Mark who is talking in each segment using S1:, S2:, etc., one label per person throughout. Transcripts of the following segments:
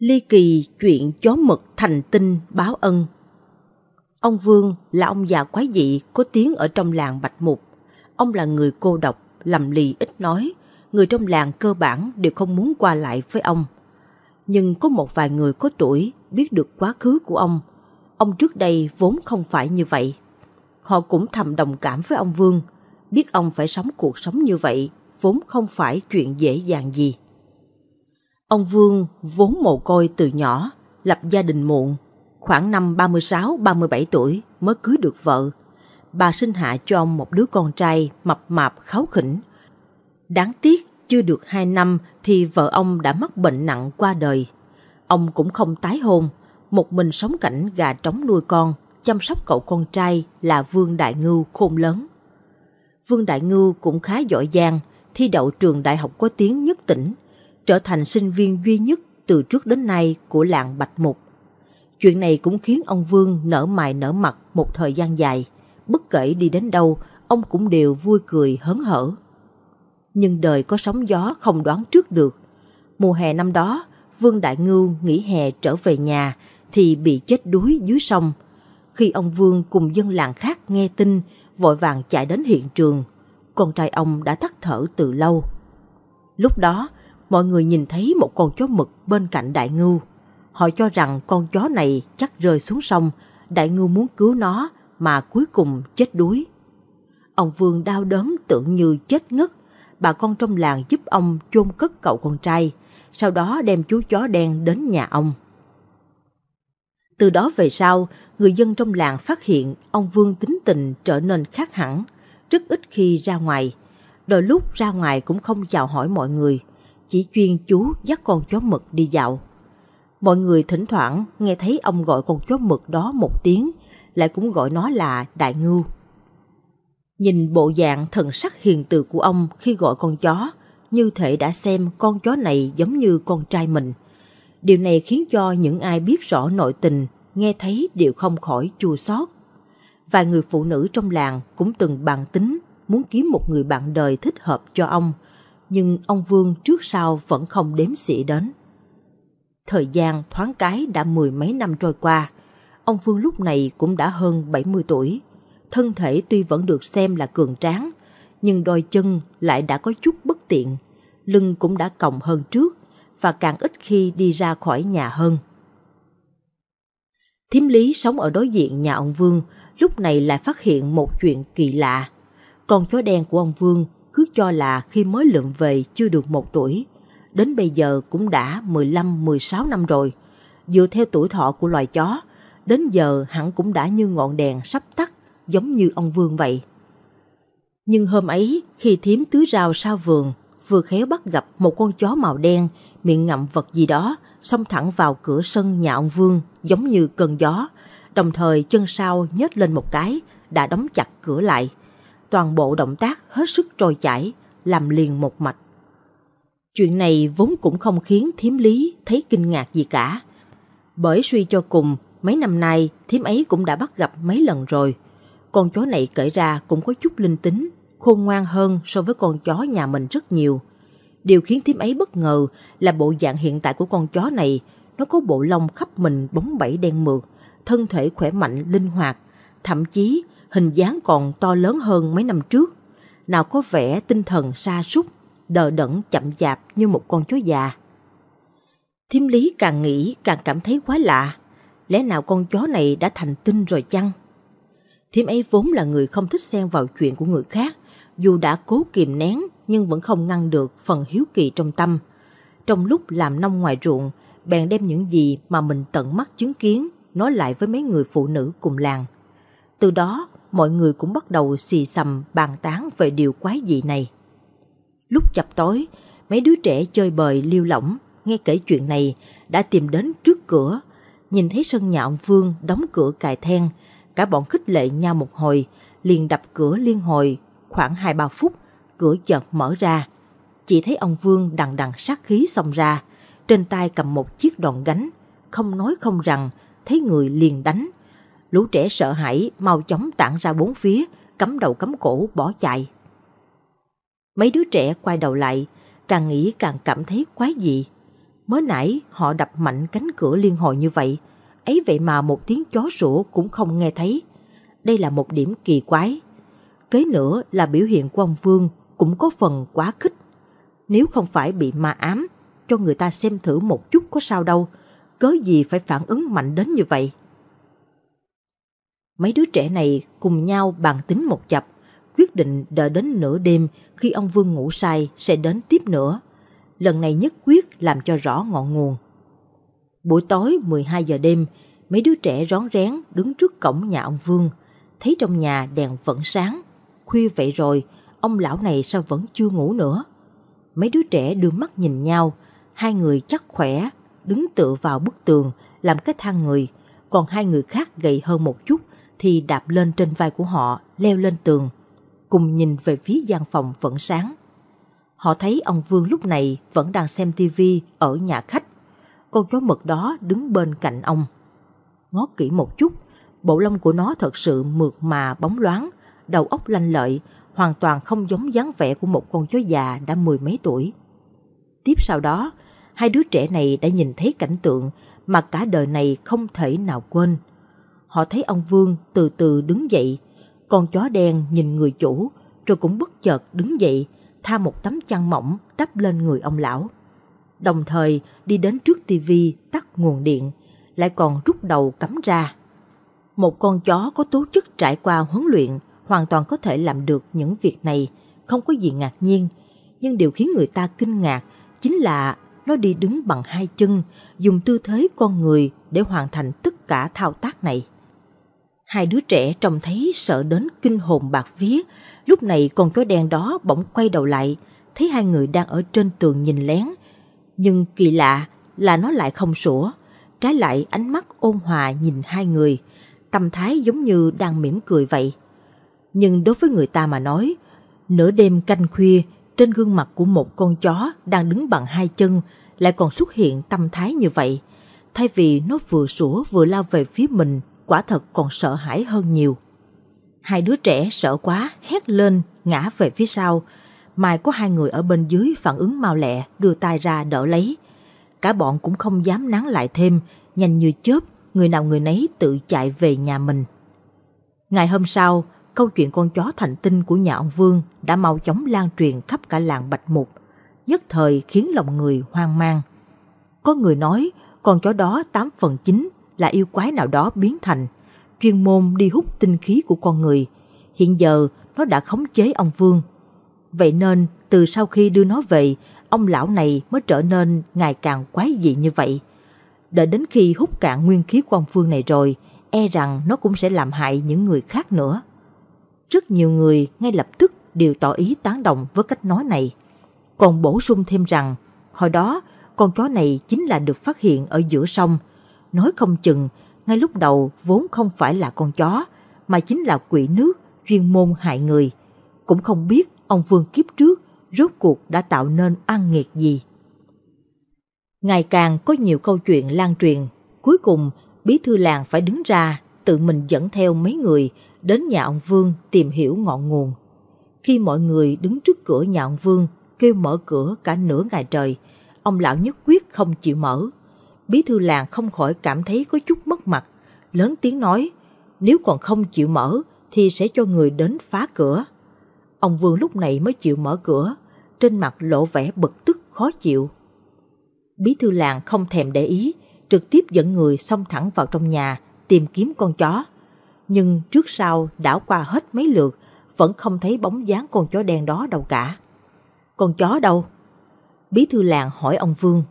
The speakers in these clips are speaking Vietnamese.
S1: ly kỳ chuyện chó mực thành tinh báo ân. Ông Vương là ông già quái dị có tiếng ở trong làng Bạch Mục. Ông là người cô độc, lầm lì ít nói, người trong làng cơ bản đều không muốn qua lại với ông. Nhưng có một vài người có tuổi biết được quá khứ của ông. Ông trước đây vốn không phải như vậy. Họ cũng thầm đồng cảm với ông Vương, biết ông phải sống cuộc sống như vậy vốn không phải chuyện dễ dàng gì. Ông Vương vốn mồ côi từ nhỏ, lập gia đình muộn, khoảng năm 36-37 tuổi mới cưới được vợ. Bà sinh hạ cho ông một đứa con trai mập mạp kháo khỉnh. Đáng tiếc chưa được 2 năm thì vợ ông đã mắc bệnh nặng qua đời. Ông cũng không tái hôn, một mình sống cảnh gà trống nuôi con, chăm sóc cậu con trai là Vương Đại Ngưu khôn lớn. Vương Đại Ngưu cũng khá giỏi giang, thi đậu trường đại học có tiếng nhất tỉnh – trở thành sinh viên duy nhất từ trước đến nay của làng Bạch Mục. Chuyện này cũng khiến ông Vương nở mày nở mặt một thời gian dài, bất kể đi đến đâu, ông cũng đều vui cười hớn hở. Nhưng đời có sóng gió không đoán trước được. Mùa hè năm đó, Vương Đại Ngưu nghỉ hè trở về nhà thì bị chết đuối dưới sông. Khi ông Vương cùng dân làng khác nghe tin, vội vàng chạy đến hiện trường. Con trai ông đã tắt thở từ lâu. Lúc đó, mọi người nhìn thấy một con chó mực bên cạnh đại ngưu. Họ cho rằng con chó này chắc rơi xuống sông, đại ngưu muốn cứu nó mà cuối cùng chết đuối. Ông Vương đau đớn tưởng như chết ngất, bà con trong làng giúp ông chôn cất cậu con trai, sau đó đem chú chó đen đến nhà ông. Từ đó về sau, người dân trong làng phát hiện ông Vương tính tình trở nên khác hẳn, rất ít khi ra ngoài. Đôi lúc ra ngoài cũng không chào hỏi mọi người, chỉ chuyên chú dắt con chó mực đi dạo. Mọi người thỉnh thoảng nghe thấy ông gọi con chó mực đó một tiếng, lại cũng gọi nó là đại ngưu. Nhìn bộ dạng thần sắc hiền từ của ông khi gọi con chó, như thể đã xem con chó này giống như con trai mình. Điều này khiến cho những ai biết rõ nội tình, nghe thấy đều không khỏi chua xót. Vài người phụ nữ trong làng cũng từng bàn tính muốn kiếm một người bạn đời thích hợp cho ông – nhưng ông Vương trước sau vẫn không đếm xỉa đến. Thời gian thoáng cái đã mười mấy năm trôi qua, ông Vương lúc này cũng đã hơn 70 tuổi. Thân thể tuy vẫn được xem là cường tráng, nhưng đôi chân lại đã có chút bất tiện, lưng cũng đã còng hơn trước và càng ít khi đi ra khỏi nhà hơn. Thiếm Lý sống ở đối diện nhà ông Vương, lúc này lại phát hiện một chuyện kỳ lạ. Con chó đen của ông Vương cứ cho là khi mới lượn về chưa được một tuổi, đến bây giờ cũng đã 15-16 năm rồi. Dựa theo tuổi thọ của loài chó, đến giờ hẳn cũng đã như ngọn đèn sắp tắt, giống như ông Vương vậy. Nhưng hôm ấy, khi thím tứ rào sau vườn, vừa khéo bắt gặp một con chó màu đen, miệng ngậm vật gì đó, xông thẳng vào cửa sân nhà ông Vương, giống như cơn gió, đồng thời chân sau nhếch lên một cái, đã đóng chặt cửa lại toàn bộ động tác hết sức trôi chảy, làm liền một mạch. Chuyện này vốn cũng không khiến thiếm lý thấy kinh ngạc gì cả. Bởi suy cho cùng, mấy năm nay thiếm ấy cũng đã bắt gặp mấy lần rồi. Con chó này kể ra cũng có chút linh tính, khôn ngoan hơn so với con chó nhà mình rất nhiều. Điều khiến thiếm ấy bất ngờ là bộ dạng hiện tại của con chó này. Nó có bộ lông khắp mình bóng bẩy đen mượt, thân thể khỏe mạnh, linh hoạt. Thậm chí hình dáng còn to lớn hơn mấy năm trước, nào có vẻ tinh thần sa sút đờ đẫn chậm chạp như một con chó già. Thiếm lý càng nghĩ càng cảm thấy quá lạ, lẽ nào con chó này đã thành tinh rồi chăng? Thiếm ấy vốn là người không thích xen vào chuyện của người khác, dù đã cố kìm nén nhưng vẫn không ngăn được phần hiếu kỳ trong tâm. Trong lúc làm nông ngoài ruộng, bèn đem những gì mà mình tận mắt chứng kiến nói lại với mấy người phụ nữ cùng làng. Từ đó, mọi người cũng bắt đầu xì xầm bàn tán về điều quái dị này. Lúc chập tối, mấy đứa trẻ chơi bời liêu lỏng, nghe kể chuyện này đã tìm đến trước cửa, nhìn thấy sân nhà ông Vương đóng cửa cài then, cả bọn khích lệ nhau một hồi, liền đập cửa liên hồi, khoảng 2-3 phút, cửa chợt mở ra. Chỉ thấy ông Vương đằng đằng sát khí xông ra, trên tay cầm một chiếc đòn gánh, không nói không rằng, thấy người liền đánh. Lũ trẻ sợ hãi, mau chóng tản ra bốn phía, cắm đầu cắm cổ bỏ chạy. Mấy đứa trẻ quay đầu lại, càng nghĩ càng cảm thấy quái dị. Mới nãy họ đập mạnh cánh cửa liên hồi như vậy, ấy vậy mà một tiếng chó sủa cũng không nghe thấy. Đây là một điểm kỳ quái. Kế nữa là biểu hiện của ông Vương cũng có phần quá khích. Nếu không phải bị ma ám, cho người ta xem thử một chút có sao đâu, cớ gì phải phản ứng mạnh đến như vậy. Mấy đứa trẻ này cùng nhau bàn tính một chập, quyết định đợi đến nửa đêm khi ông Vương ngủ say sẽ đến tiếp nữa. Lần này nhất quyết làm cho rõ ngọn nguồn. Buổi tối 12 giờ đêm, mấy đứa trẻ rón rén đứng trước cổng nhà ông Vương, thấy trong nhà đèn vẫn sáng. Khuya vậy rồi, ông lão này sao vẫn chưa ngủ nữa? Mấy đứa trẻ đưa mắt nhìn nhau, hai người chắc khỏe, đứng tựa vào bức tường làm cái thang người, còn hai người khác gầy hơn một chút, thì đạp lên trên vai của họ, leo lên tường, cùng nhìn về phía gian phòng vẫn sáng. Họ thấy ông Vương lúc này vẫn đang xem tivi ở nhà khách. Con chó mực đó đứng bên cạnh ông. Ngó kỹ một chút, bộ lông của nó thật sự mượt mà bóng loáng, đầu óc lanh lợi, hoàn toàn không giống dáng vẻ của một con chó già đã mười mấy tuổi. Tiếp sau đó, hai đứa trẻ này đã nhìn thấy cảnh tượng mà cả đời này không thể nào quên – họ thấy ông Vương từ từ đứng dậy. Con chó đen nhìn người chủ, rồi cũng bất chợt đứng dậy, tha một tấm chăn mỏng đắp lên người ông lão. Đồng thời đi đến trước tivi tắt nguồn điện, lại còn rút đầu cắm ra. Một con chó có tố chất trải qua huấn luyện hoàn toàn có thể làm được những việc này, không có gì ngạc nhiên. Nhưng điều khiến người ta kinh ngạc chính là nó đi đứng bằng hai chân, dùng tư thế con người để hoàn thành tất cả thao tác này. Hai đứa trẻ trông thấy sợ đến kinh hồn bạc vía, lúc này con chó đen đó bỗng quay đầu lại, thấy hai người đang ở trên tường nhìn lén. Nhưng kỳ lạ là nó lại không sủa, trái lại ánh mắt ôn hòa nhìn hai người, tâm thái giống như đang mỉm cười vậy. Nhưng đối với người ta mà nói, nửa đêm canh khuya trên gương mặt của một con chó đang đứng bằng hai chân lại còn xuất hiện tâm thái như vậy. Thay vì nó vừa sủa vừa lao về phía mình quả thật còn sợ hãi hơn nhiều. Hai đứa trẻ sợ quá, hét lên, ngã về phía sau. Mai có hai người ở bên dưới phản ứng mau lẹ, đưa tay ra đỡ lấy. Cả bọn cũng không dám nán lại thêm, nhanh như chớp, người nào người nấy tự chạy về nhà mình. Ngày hôm sau, câu chuyện con chó thành tinh của nhà ông Vương đã mau chóng lan truyền khắp cả làng Bạch Mục, nhất thời khiến lòng người hoang mang. Có người nói con chó đó 8 phần 9 là yêu quái nào đó biến thành, chuyên môn đi hút tinh khí của con người. Hiện giờ nó đã khống chế ông Vương. Vậy nên từ sau khi đưa nó về, ông lão này mới trở nên ngày càng quái dị như vậy. Đợi đến khi hút cạn nguyên khí của ông Vương này rồi, e rằng nó cũng sẽ làm hại những người khác nữa. Rất nhiều người ngay lập tức đều tỏ ý tán đồng với cách nói này. Còn bổ sung thêm rằng, hồi đó con chó này chính là được phát hiện ở giữa sông, nói không chừng, ngay lúc đầu vốn không phải là con chó, mà chính là quỷ nước chuyên môn hại người. Cũng không biết ông Vương kiếp trước rốt cuộc đã tạo nên ăn nghiệt gì. Ngày càng có nhiều câu chuyện lan truyền, cuối cùng bí thư làng phải đứng ra tự mình dẫn theo mấy người đến nhà ông Vương tìm hiểu ngọn nguồn. Khi mọi người đứng trước cửa nhà ông Vương kêu mở cửa cả nửa ngày trời, ông lão nhất quyết không chịu mở bí thư làng không khỏi cảm thấy có chút mất mặt, lớn tiếng nói, nếu còn không chịu mở thì sẽ cho người đến phá cửa. Ông Vương lúc này mới chịu mở cửa, trên mặt lộ vẻ bực tức khó chịu. Bí thư làng không thèm để ý, trực tiếp dẫn người xông thẳng vào trong nhà tìm kiếm con chó. Nhưng trước sau đảo qua hết mấy lượt vẫn không thấy bóng dáng con chó đen đó đâu cả. Con chó đâu? Bí thư làng hỏi ông Vương.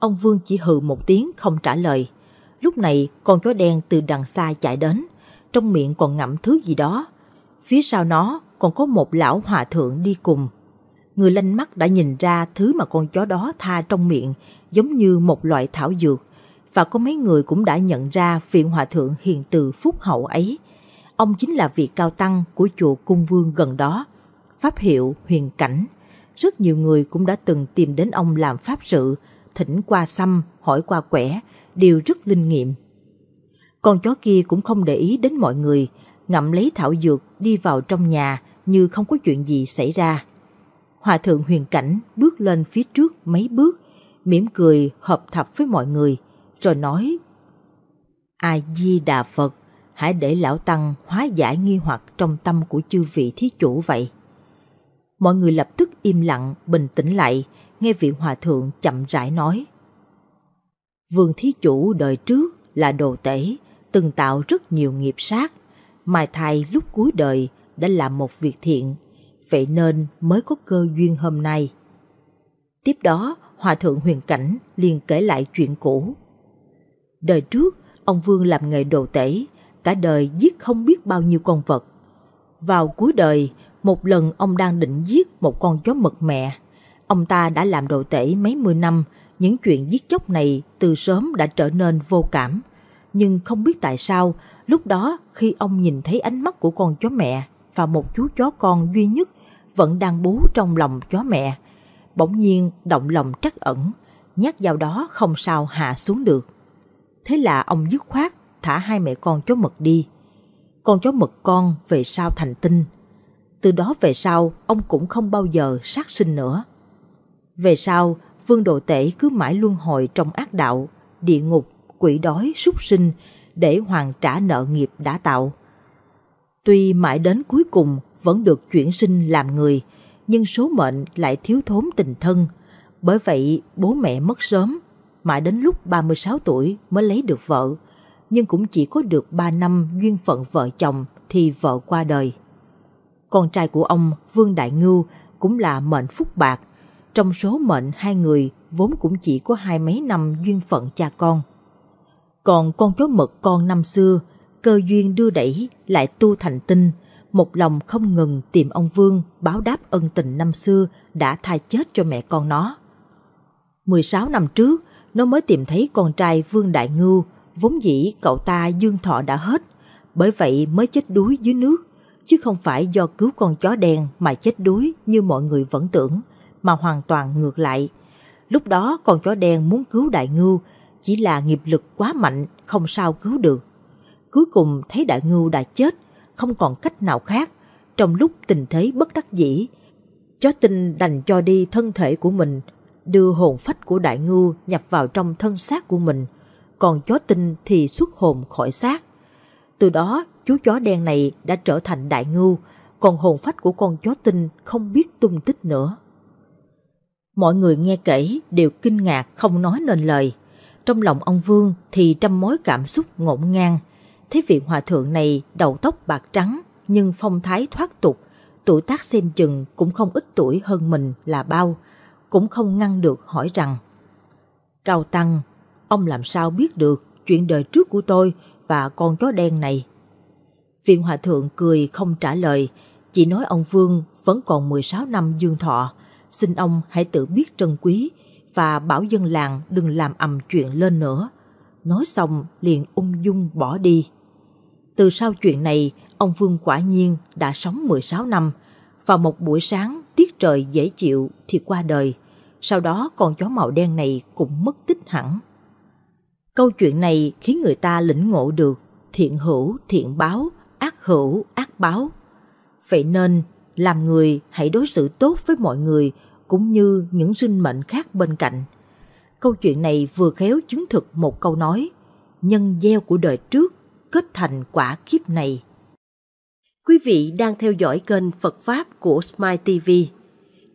S1: Ông Vương chỉ hừ một tiếng không trả lời. Lúc này con chó đen từ đằng xa chạy đến, trong miệng còn ngậm thứ gì đó. Phía sau nó còn có một lão hòa thượng đi cùng. Người lanh mắt đã nhìn ra thứ mà con chó đó tha trong miệng giống như một loại thảo dược và có mấy người cũng đã nhận ra viện hòa thượng hiền từ phúc hậu ấy. Ông chính là vị cao tăng của chùa cung vương gần đó, pháp hiệu huyền cảnh. Rất nhiều người cũng đã từng tìm đến ông làm pháp sự thỉnh qua xăm, hỏi qua quẻ, đều rất linh nghiệm. Con chó kia cũng không để ý đến mọi người, ngậm lấy thảo dược đi vào trong nhà như không có chuyện gì xảy ra. Hòa thượng huyền cảnh bước lên phía trước mấy bước, mỉm cười hợp thập với mọi người, rồi nói ai di đà Phật, hãy để lão tăng hóa giải nghi hoặc trong tâm của chư vị thí chủ vậy. Mọi người lập tức im lặng, bình tĩnh lại, nghe vị hòa thượng chậm rãi nói. Vương thí chủ đời trước là đồ tể, từng tạo rất nhiều nghiệp sát. Mai thai lúc cuối đời đã làm một việc thiện, vậy nên mới có cơ duyên hôm nay. Tiếp đó, Hòa Thượng Huyền Cảnh liền kể lại chuyện cũ. Đời trước, ông Vương làm nghề đồ tể, cả đời giết không biết bao nhiêu con vật. Vào cuối đời, một lần ông đang định giết một con chó mực mẹ. Ông ta đã làm đồ tể mấy mươi năm, những chuyện giết chóc này từ sớm đã trở nên vô cảm. Nhưng không biết tại sao, lúc đó khi ông nhìn thấy ánh mắt của con chó mẹ và một chú chó con duy nhất vẫn đang bú trong lòng chó mẹ, bỗng nhiên động lòng trắc ẩn, nhát dao đó không sao hạ xuống được. Thế là ông dứt khoát thả hai mẹ con chó mực đi. Con chó mực con về sau thành tinh. Từ đó về sau, ông cũng không bao giờ sát sinh nữa. Về sau, vương độ tể cứ mãi luân hồi trong ác đạo, địa ngục, quỷ đói, súc sinh để hoàn trả nợ nghiệp đã tạo. Tuy mãi đến cuối cùng vẫn được chuyển sinh làm người, nhưng số mệnh lại thiếu thốn tình thân. Bởi vậy, bố mẹ mất sớm, mãi đến lúc 36 tuổi mới lấy được vợ, nhưng cũng chỉ có được 3 năm duyên phận vợ chồng thì vợ qua đời. Con trai của ông, Vương Đại Ngưu, cũng là mệnh phúc bạc, trong số mệnh hai người vốn cũng chỉ có hai mấy năm duyên phận cha con. Còn con chó mực con năm xưa, cơ duyên đưa đẩy lại tu thành tinh, một lòng không ngừng tìm ông Vương báo đáp ân tình năm xưa đã thai chết cho mẹ con nó. 16 năm trước, nó mới tìm thấy con trai Vương Đại Ngưu, vốn dĩ cậu ta dương thọ đã hết, bởi vậy mới chết đuối dưới nước, chứ không phải do cứu con chó đen mà chết đuối như mọi người vẫn tưởng mà hoàn toàn ngược lại. Lúc đó con chó đen muốn cứu đại ngưu chỉ là nghiệp lực quá mạnh không sao cứu được. Cuối cùng thấy đại ngưu đã chết không còn cách nào khác trong lúc tình thế bất đắc dĩ. Chó tinh đành cho đi thân thể của mình đưa hồn phách của đại ngưu nhập vào trong thân xác của mình còn chó tinh thì xuất hồn khỏi xác. Từ đó chú chó đen này đã trở thành đại ngưu còn hồn phách của con chó tinh không biết tung tích nữa. Mọi người nghe kể đều kinh ngạc không nói nên lời. Trong lòng ông Vương thì trăm mối cảm xúc ngổn ngang. Thấy vị hòa thượng này đầu tóc bạc trắng nhưng phong thái thoát tục, tuổi tác xem chừng cũng không ít tuổi hơn mình là bao, cũng không ngăn được hỏi rằng Cao Tăng, ông làm sao biết được chuyện đời trước của tôi và con chó đen này? Viên Hòa Thượng cười không trả lời, chỉ nói ông Vương vẫn còn 16 năm dương thọ, xin ông hãy tự biết trân quý và bảo dân làng đừng làm ầm chuyện lên nữa. Nói xong liền ung dung bỏ đi. Từ sau chuyện này, ông Vương quả nhiên đã sống 16 năm. Vào một buổi sáng, tiết trời dễ chịu thì qua đời. Sau đó con chó màu đen này cũng mất tích hẳn. Câu chuyện này khiến người ta lĩnh ngộ được thiện hữu thiện báo, ác hữu ác báo. Vậy nên làm người hãy đối xử tốt với mọi người cũng như những sinh mệnh khác bên cạnh. Câu chuyện này vừa khéo chứng thực một câu nói, nhân gieo của đời trước kết thành quả kiếp này. Quý vị đang theo dõi kênh Phật Pháp của Smile TV.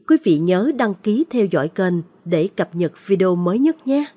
S1: Quý vị nhớ đăng ký theo dõi kênh để cập nhật video mới nhất nhé.